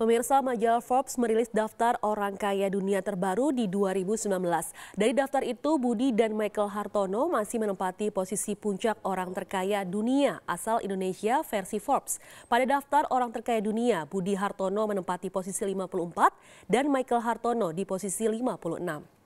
Pemirsa majalah Forbes merilis daftar orang kaya dunia terbaru di 2019. Dari daftar itu, Budi dan Michael Hartono masih menempati posisi puncak orang terkaya dunia asal Indonesia versi Forbes. Pada daftar orang terkaya dunia, Budi Hartono menempati posisi 54 dan Michael Hartono di posisi 56.